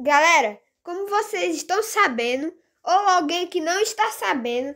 Galera, como vocês estão sabendo, ou alguém que não está sabendo,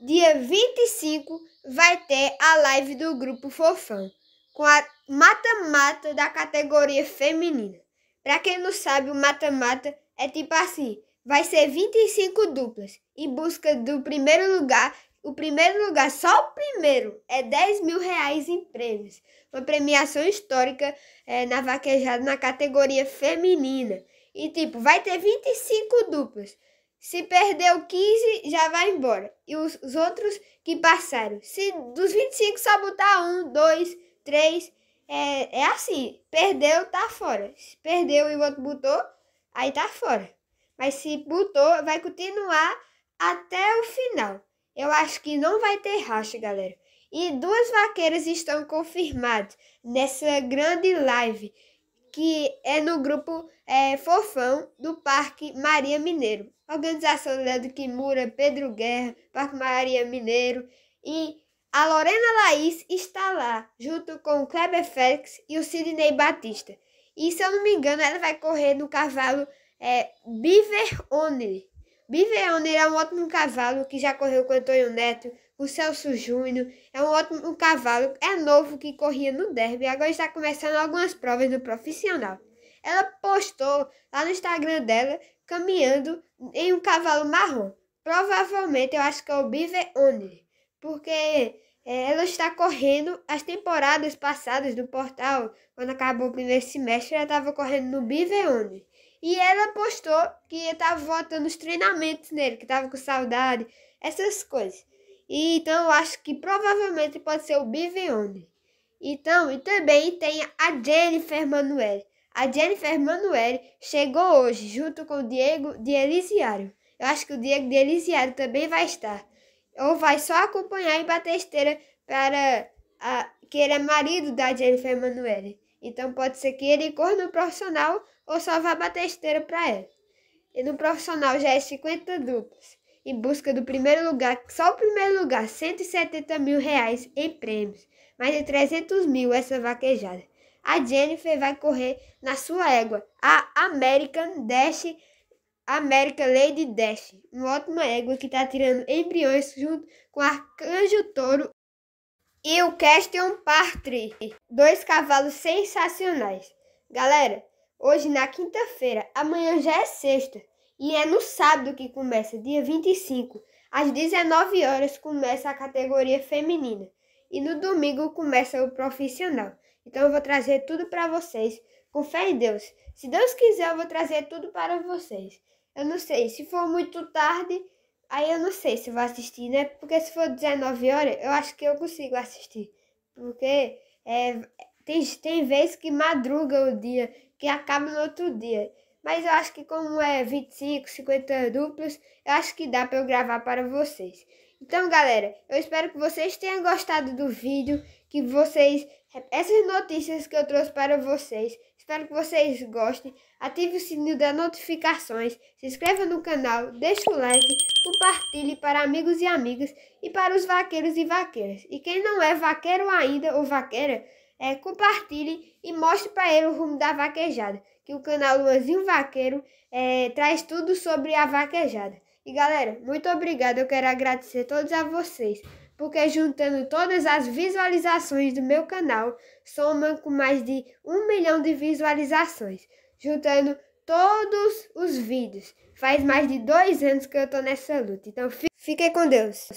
dia 25 vai ter a live do grupo Fofão, com a mata-mata da categoria feminina. Para quem não sabe, o mata-mata é tipo assim, vai ser 25 duplas em busca do primeiro lugar. O primeiro lugar, só o primeiro, é 10 mil reais em prêmios. Uma premiação histórica é, na vaquejada na categoria feminina. E tipo, vai ter 25 duplas. Se perdeu 15, já vai embora. E os, os outros que passaram. Se dos 25 só botar um, dois, três. É, é assim. Perdeu, tá fora. Se perdeu e o outro botou, aí tá fora. Mas se botou, vai continuar até o final. Eu acho que não vai ter racha, galera. E duas vaqueiras estão confirmadas nessa grande live que é no grupo é, Fofão do Parque Maria Mineiro. Organização Leandro Kimura, Pedro Guerra, Parque Maria Mineiro e a Lorena Laís está lá, junto com o Kleber Félix e o Sidney Batista. E se eu não me engano, ela vai correr no cavalo é, Biver Only. Biver Only é um ótimo cavalo que já correu com o Antônio Neto, o Celso Júnior, é um ótimo um cavalo, é novo que corria no derby e agora está começando algumas provas no profissional. Ela postou lá no Instagram dela caminhando em um cavalo marrom. Provavelmente eu acho que é o Biver Only, porque é, ela está correndo as temporadas passadas do portal, quando acabou o primeiro semestre, ela estava correndo no Only. E ela postou que estava tá voltando os treinamentos nele, que estava com saudade, essas coisas. E então eu acho que provavelmente pode ser o Bivione. Então, e também tem a Jennifer Manuel. A Jennifer Manuel chegou hoje junto com o Diego de Elisiário. Eu acho que o Diego de Elisiário também vai estar. Ou vai só acompanhar e bater esteira para a, que ele é marido da Jennifer Manuel. Então pode ser que ele corra no profissional ou só vá bater esteira para ela. E no profissional já é 50 duplas em busca do primeiro lugar, só o primeiro lugar, 170 mil reais em prêmios, mais de 300 mil essa vaquejada. A Jennifer vai correr na sua égua, a American Dash, American Lady Dash, uma ótima égua que está tirando embriões junto com Arcanjo Touro e o Question Partridge, dois cavalos sensacionais. Galera, hoje na quinta-feira, amanhã já é sexta. E é no sábado que começa, dia 25. Às 19 horas começa a categoria feminina. E no domingo começa o profissional. Então eu vou trazer tudo para vocês. Com fé em Deus. Se Deus quiser, eu vou trazer tudo para vocês. Eu não sei, se for muito tarde, aí eu não sei se vou assistir, né? Porque se for 19 horas, eu acho que eu consigo assistir. Porque é, tem, tem vezes que madruga o dia, que acaba no outro dia mas eu acho que como é 25, 50 duplos, eu acho que dá para eu gravar para vocês. Então, galera, eu espero que vocês tenham gostado do vídeo, que vocês essas notícias que eu trouxe para vocês. Espero que vocês gostem. Ative o sininho das notificações, se inscreva no canal, deixe o like, compartilhe para amigos e amigas e para os vaqueiros e vaqueiras. E quem não é vaqueiro ainda ou vaqueira, é, compartilhe e mostre para ele o rumo da vaquejada, que o canal Luanzinho Vaqueiro é, traz tudo sobre a vaquejada. E galera, muito obrigado, eu quero agradecer todos a vocês, porque juntando todas as visualizações do meu canal, somam com mais de um milhão de visualizações, juntando todos os vídeos. Faz mais de dois anos que eu tô nessa luta, então fiquem com Deus.